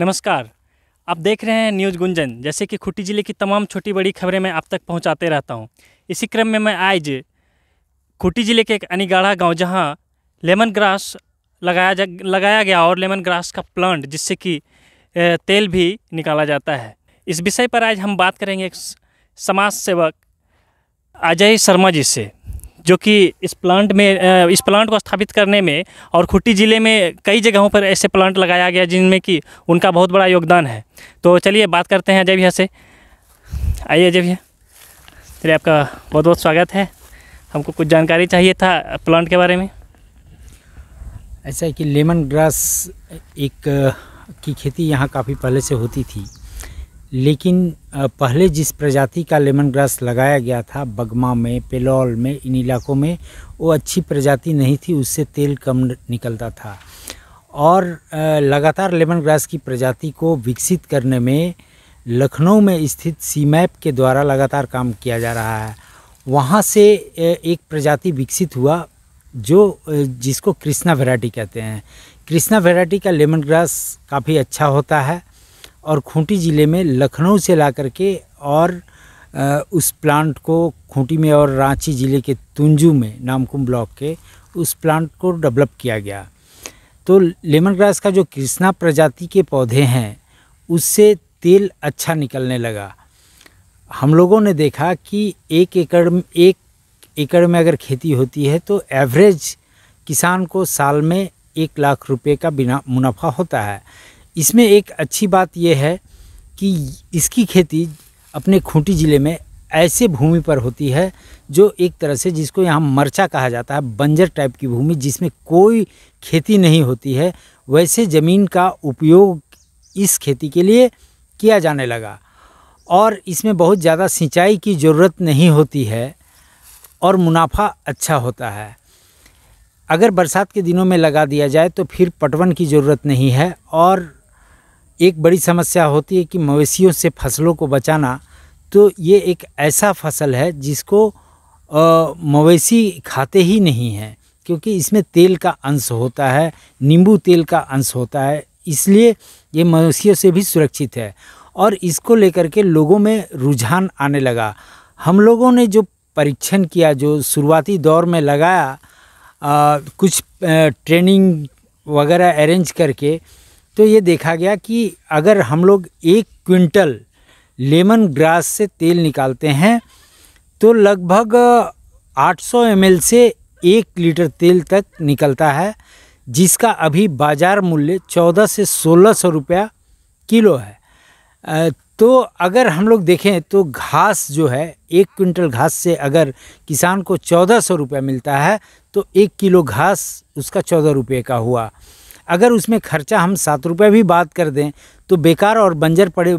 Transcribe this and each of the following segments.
नमस्कार आप देख रहे हैं न्यूज़ गुंजन जैसे कि खूटी ज़िले की तमाम छोटी बड़ी खबरें मैं आप तक पहुंचाते रहता हूं। इसी क्रम में मैं आज खूटी ज़िले के एक अनिगाड़ा गांव जहां लेमन ग्रास लगाया जा लगाया गया और लेमन ग्रास का प्लांट जिससे कि तेल भी निकाला जाता है इस विषय पर आज हम बात करेंगे एक समाज सेवक अजय शर्मा जी से जो कि इस प्लांट में इस प्लांट को स्थापित करने में और खुट्टी ज़िले में कई जगहों पर ऐसे प्लांट लगाया गया जिनमें कि उनका बहुत बड़ा योगदान है तो चलिए बात करते हैं अजय भैया से आइए अजय भैया चलिए आपका बहुत बहुत स्वागत है हमको कुछ जानकारी चाहिए था प्लांट के बारे में ऐसा है कि लेमन ग्रास एक की खेती यहाँ काफ़ी पहले से होती थी लेकिन पहले जिस प्रजाति का लेमन ग्रास लगाया गया था बगमा में पेलौल में इन इलाकों में वो अच्छी प्रजाति नहीं थी उससे तेल कम निकलता था और लगातार लेमन ग्रास की प्रजाति को विकसित करने में लखनऊ में स्थित सीमैप के द्वारा लगातार काम किया जा रहा है वहाँ से एक प्रजाति विकसित हुआ जो जिसको कृष्णा वेराइटी कहते हैं कृष्णा वेराइटी का लेमन ग्रास काफ़ी अच्छा होता है और खूंटी ज़िले में लखनऊ से ला करके और उस प्लांट को खूंटी में और रांची ज़िले के तुंजू में नामकुम ब्लॉक के उस प्लांट को डेवलप किया गया तो लेमन ग्रास का जो कृष्णा प्रजाति के पौधे हैं उससे तेल अच्छा निकलने लगा हम लोगों ने देखा कि एक एकड़ एक एकड़ में अगर खेती होती है तो एवरेज किसान को साल में एक लाख रुपए का बिना मुनाफा होता है इसमें एक अच्छी बात यह है कि इसकी खेती अपने खूंटी ज़िले में ऐसे भूमि पर होती है जो एक तरह से जिसको यहाँ मरचा कहा जाता है बंजर टाइप की भूमि जिसमें कोई खेती नहीं होती है वैसे ज़मीन का उपयोग इस खेती के लिए किया जाने लगा और इसमें बहुत ज़्यादा सिंचाई की ज़रूरत नहीं होती है और मुनाफा अच्छा होता है अगर बरसात के दिनों में लगा दिया जाए तो फिर पटवन की ज़रूरत नहीं है और एक बड़ी समस्या होती है कि मवेशियों से फसलों को बचाना तो ये एक ऐसा फसल है जिसको मवेशी खाते ही नहीं हैं क्योंकि इसमें तेल का अंश होता है नींबू तेल का अंश होता है इसलिए ये मवेशियों से भी सुरक्षित है और इसको लेकर के लोगों में रुझान आने लगा हम लोगों ने जो परीक्षण किया जो शुरुआती दौर में लगाया आ, कुछ आ, ट्रेनिंग वगैरह अरेंज करके तो ये देखा गया कि अगर हम लोग एक क्विंटल लेमन ग्रास से तेल निकालते हैं तो लगभग 800 सौ से एक लीटर तेल तक निकलता है जिसका अभी बाज़ार मूल्य 14 से 1600 सौ रुपया किलो है तो अगर हम लोग देखें तो घास जो है एक क्विंटल घास से अगर किसान को चौदह सौ रुपया मिलता है तो एक किलो घास उसका चौदह रुपये का हुआ अगर उसमें खर्चा हम सात रुपये भी बात कर दें तो बेकार और बंजर पड़े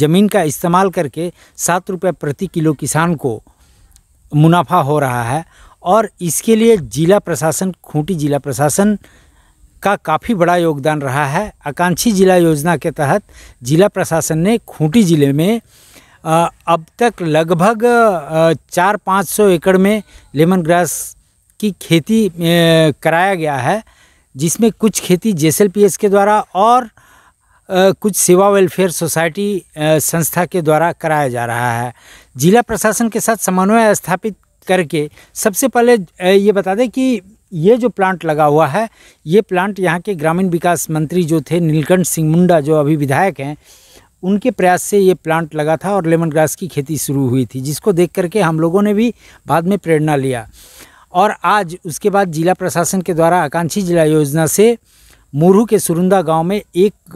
ज़मीन का इस्तेमाल करके सात रुपये प्रति किलो किसान को मुनाफा हो रहा है और इसके लिए जिला प्रशासन खूंटी जिला प्रशासन का काफ़ी बड़ा योगदान रहा है आकांक्षी जिला योजना के तहत जिला प्रशासन ने खूंटी ज़िले में अब तक लगभग चार पाँच सौ एकड़ में लेमन ग्रास की खेती कराया गया है जिसमें कुछ खेती जेसएलपीएस के द्वारा और कुछ सेवा वेलफेयर सोसाइटी संस्था के द्वारा कराया जा रहा है जिला प्रशासन के साथ समन्वय स्थापित करके सबसे पहले ये बता दें कि ये जो प्लांट लगा हुआ है ये प्लांट यहाँ के ग्रामीण विकास मंत्री जो थे नीलकंठ सिंह मुंडा जो अभी विधायक हैं उनके प्रयास से ये प्लांट लगा था और लेमन ग्रास की खेती शुरू हुई थी जिसको देख करके हम लोगों ने भी बाद में प्रेरणा लिया और आज उसके बाद जिला प्रशासन के द्वारा आकांक्षी जिला योजना से मुरहू के सुरुंदा गांव में एक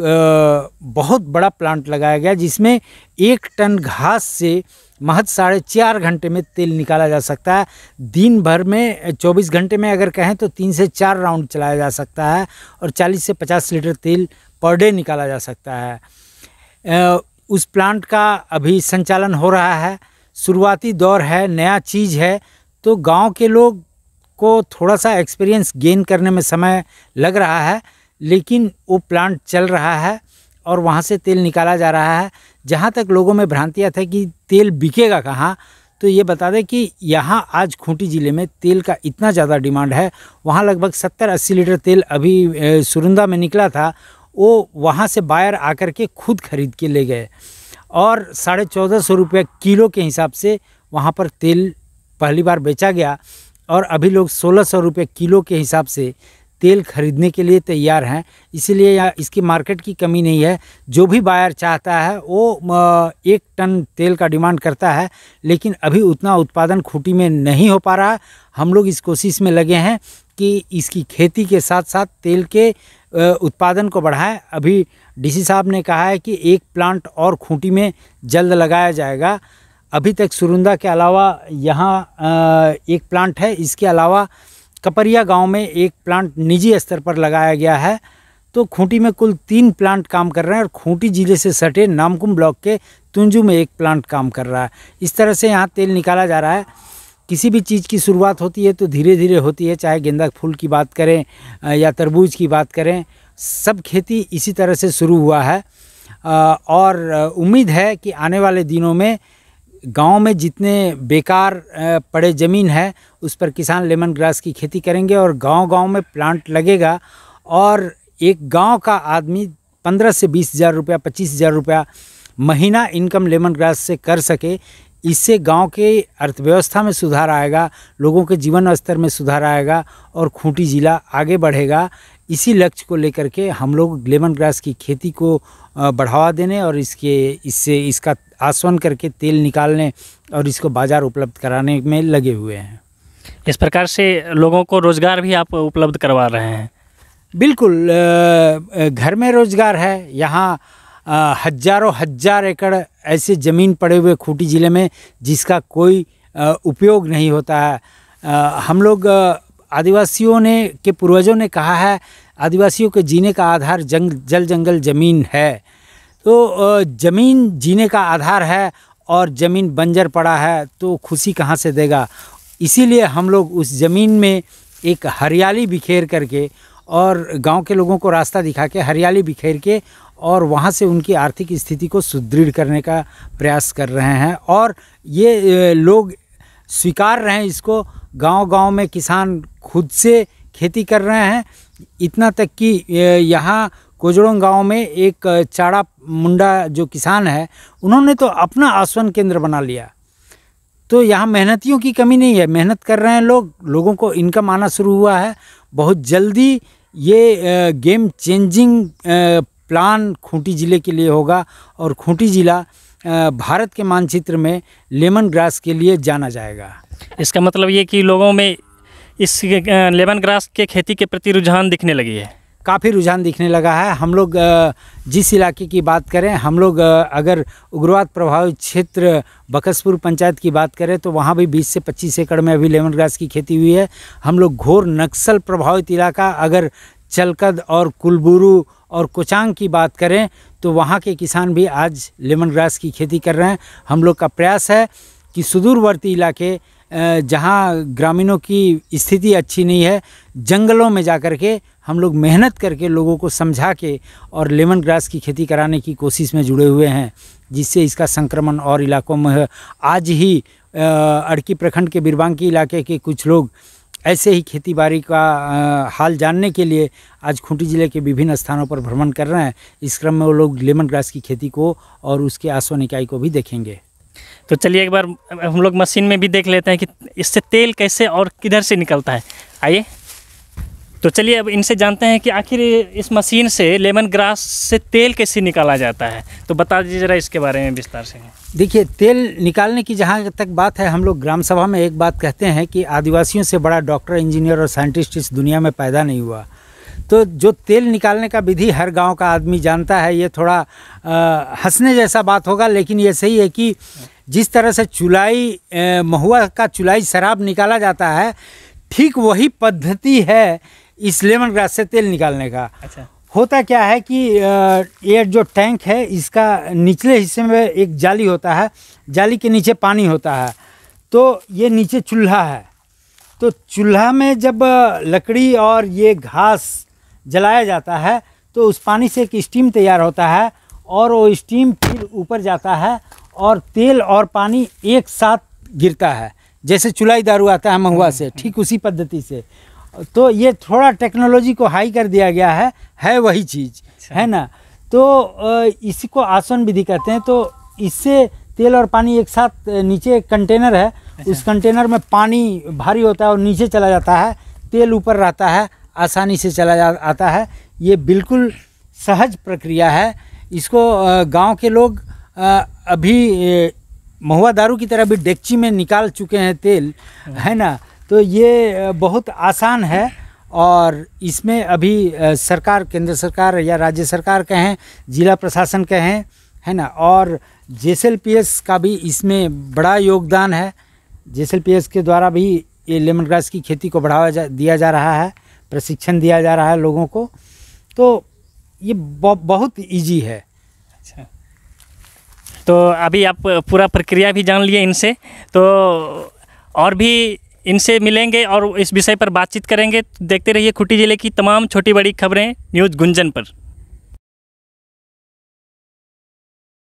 बहुत बड़ा प्लांट लगाया गया जिसमें एक टन घास से महज साढ़े चार घंटे में तेल निकाला जा सकता है दिन भर में चौबीस घंटे में अगर कहें तो तीन से चार राउंड चलाया जा सकता है और चालीस से पचास लीटर तेल पर डे निकाला जा सकता है उस प्लांट का अभी संचालन हो रहा है शुरुआती दौर है नया चीज़ है तो गांव के लोग को थोड़ा सा एक्सपीरियंस गेन करने में समय लग रहा है लेकिन वो प्लांट चल रहा है और वहाँ से तेल निकाला जा रहा है जहाँ तक लोगों में भ्रांतियाँ थे कि तेल बिकेगा कहाँ तो ये बता दें कि यहाँ आज खूंटी ज़िले में तेल का इतना ज़्यादा डिमांड है वहाँ लगभग सत्तर अस्सी लीटर तेल अभी सुरंदा में निकला था वो वहाँ से बायर आकर के खुद खरीद के ले गए और साढ़े चौदह सौ रुपये किलो के हिसाब से वहाँ पर तेल पहली बार बेचा गया और अभी लोग सोलह सौ रुपये किलो के हिसाब से तेल खरीदने के लिए तैयार हैं इसीलिए इसकी मार्केट की कमी नहीं है जो भी बायर चाहता है वो एक टन तेल का डिमांड करता है लेकिन अभी उतना उत्पादन खूटी में नहीं हो पा रहा हम लोग इस कोशिश में लगे हैं कि इसकी खेती के साथ साथ तेल के उत्पादन को बढ़ाएं अभी डीसी साहब ने कहा है कि एक प्लांट और खूंटी में जल्द लगाया जाएगा अभी तक सुरुंदा के अलावा यहाँ एक प्लांट है इसके अलावा कपरिया गांव में एक प्लांट निजी स्तर पर लगाया गया है तो खूंटी में कुल तीन प्लांट काम कर रहे हैं और खूंटी ज़िले से सटे नामकुम ब्लॉक के तुंजू में एक प्लांट काम कर रहा है इस तरह से यहाँ तेल निकाला जा रहा है किसी भी चीज़ की शुरुआत होती है तो धीरे धीरे होती है चाहे गेंदा फूल की बात करें या तरबूज की बात करें सब खेती इसी तरह से शुरू हुआ है और उम्मीद है कि आने वाले दिनों में गांव में जितने बेकार पड़े ज़मीन है उस पर किसान लेमन ग्रास की खेती करेंगे और गांव गांव में प्लांट लगेगा और एक गांव का आदमी पंद्रह से बीस हज़ार रुपया पच्चीस हज़ार रुपया महीना इनकम लेमन ग्रास से कर सके इससे गांव के अर्थव्यवस्था में सुधार आएगा लोगों के जीवन स्तर में सुधार आएगा और खूंटी ज़िला आगे बढ़ेगा इसी लक्ष्य को लेकर के हम लोग लेमन ग्रास की खेती को बढ़ावा देने और इसके इससे इसका आसवन करके तेल निकालने और इसको बाज़ार उपलब्ध कराने में लगे हुए हैं इस प्रकार से लोगों को रोज़गार भी आप उपलब्ध करवा रहे हैं बिल्कुल घर में रोज़गार है यहाँ हजारों हजार एकड़ ऐसे ज़मीन पड़े हुए खूंटी ज़िले में जिसका कोई उपयोग नहीं होता है हम लोग आदिवासियों ने के पूर्वजों ने कहा है आदिवासियों के जीने का आधार जंग जल जंगल ज़मीन है तो ज़मीन जीने का आधार है और ज़मीन बंजर पड़ा है तो खुशी कहाँ से देगा इसीलिए हम लोग उस ज़मीन में एक हरियाली बिखेर करके और गांव के लोगों को रास्ता दिखा के हरियाली बिखेर के और वहाँ से उनकी आर्थिक स्थिति को सुदृढ़ करने का प्रयास कर रहे हैं और ये लोग स्वीकार रहे हैं इसको गांव-गांव में किसान खुद से खेती कर रहे हैं इतना तक कि यहाँ कोजड़ों गांव में एक चारा मुंडा जो किसान है उन्होंने तो अपना आसवन केंद्र बना लिया तो यहाँ मेहनतियों की कमी नहीं है मेहनत कर रहे हैं लोग लोगों को इनकम आना शुरू हुआ है बहुत जल्दी ये गेम चेंजिंग प्लान खूंटी ज़िले के लिए होगा और खूंटी ज़िला भारत के मानचित्र में लेमन ग्रास के लिए जाना जाएगा इसका मतलब ये कि लोगों में इस लेमन ग्रास के खेती के प्रति रुझान दिखने लगी है काफ़ी रुझान दिखने लगा है हम लोग जिस इलाके की बात करें हम लोग अगर उग्रवाद प्रभावित क्षेत्र बकसपुर पंचायत की बात करें तो वहाँ भी 20 से 25 एकड़ में अभी लेमन ग्रास की खेती हुई है हम लोग घोर नक्सल प्रभावित इलाका अगर चलकद और कुलबुरू और कोचांग की बात करें तो वहाँ के किसान भी आज लेमन ग्रास की खेती कर रहे हैं हम लोग का प्रयास है कि सुदूरवर्ती इलाके जहाँ ग्रामीणों की स्थिति अच्छी नहीं है जंगलों में जा कर के हम लोग मेहनत करके लोगों को समझा के और लेमन ग्रास की खेती कराने की कोशिश में जुड़े हुए हैं जिससे इसका संक्रमण और इलाकों में आज ही अड़की प्रखंड के बिरबांकी इलाके के कुछ लोग ऐसे ही खेती बाड़ी का हाल जानने के लिए आज खूंटी ज़िले के विभिन्न स्थानों पर भ्रमण कर रहे हैं इस क्रम में वो लोग लेमन ग्रास की खेती को और उसके आसवन इकाई को भी देखेंगे तो चलिए एक बार हम लोग मशीन में भी देख लेते हैं कि इससे तेल कैसे और किधर से निकलता है आइए तो चलिए अब इनसे जानते हैं कि आखिर इस मशीन से लेमन ग्रास से तेल कैसे निकाला जाता है तो बता दीजिए ज़रा इसके बारे में विस्तार से देखिए तेल निकालने की जहाँ तक बात है हम लोग ग्राम सभा में एक बात कहते हैं कि आदिवासियों से बड़ा डॉक्टर इंजीनियर और साइंटिस्ट इस दुनिया में पैदा नहीं हुआ तो जो तेल निकालने का विधि हर गांव का आदमी जानता है ये थोड़ा हंसने जैसा बात होगा लेकिन ये सही है कि जिस तरह से चुलाई महुआ का चुलाई शराब निकाला जाता है ठीक वही पद्धति है इस लेमन ग्रास से तेल निकालने का अच्छा होता क्या है कि ये जो टैंक है इसका निचले हिस्से में एक जाली होता है जाली के नीचे पानी होता है तो ये नीचे चूल्हा है तो चूल्हा में जब लकड़ी और ये घास जलाया जाता है तो उस पानी से एक स्टीम तैयार होता है और वो स्टीम फिर ऊपर जाता है और तेल और पानी एक साथ गिरता है जैसे चुलाई दारू आता है महुआ से हम्म, हम्म। ठीक उसी पद्धति से तो ये थोड़ा टेक्नोलॉजी को हाई कर दिया गया है है वही चीज़ अच्छा। है ना तो इसी को आसन विधि कहते हैं तो इससे तेल और पानी एक साथ नीचे एक कंटेनर है अच्छा। उस कंटेनर में पानी भारी होता है और नीचे चला जाता है तेल ऊपर रहता है आसानी से चला जा आता है ये बिल्कुल सहज प्रक्रिया है इसको गांव के लोग अभी महुआ दारू की तरह भी डेक्ची में निकाल चुके हैं तेल हाँ। है ना तो ये बहुत आसान है और इसमें अभी सरकार केंद्र सरकार या राज्य सरकार के हैं जिला प्रशासन के हैं है ना और जेसएलपीएस का भी इसमें बड़ा योगदान है जेसएलपीएस के द्वारा भी ये लेमन ग्रास की खेती को बढ़ावा जा, दिया जा रहा है प्रशिक्षण दिया जा रहा है लोगों को तो ये बहुत इजी है अच्छा तो अभी आप पूरा प्रक्रिया भी जान लिए इनसे तो और भी इनसे मिलेंगे और इस विषय पर बातचीत करेंगे देखते रहिए खुटी ज़िले की तमाम छोटी बड़ी खबरें न्यूज़ गुंजन पर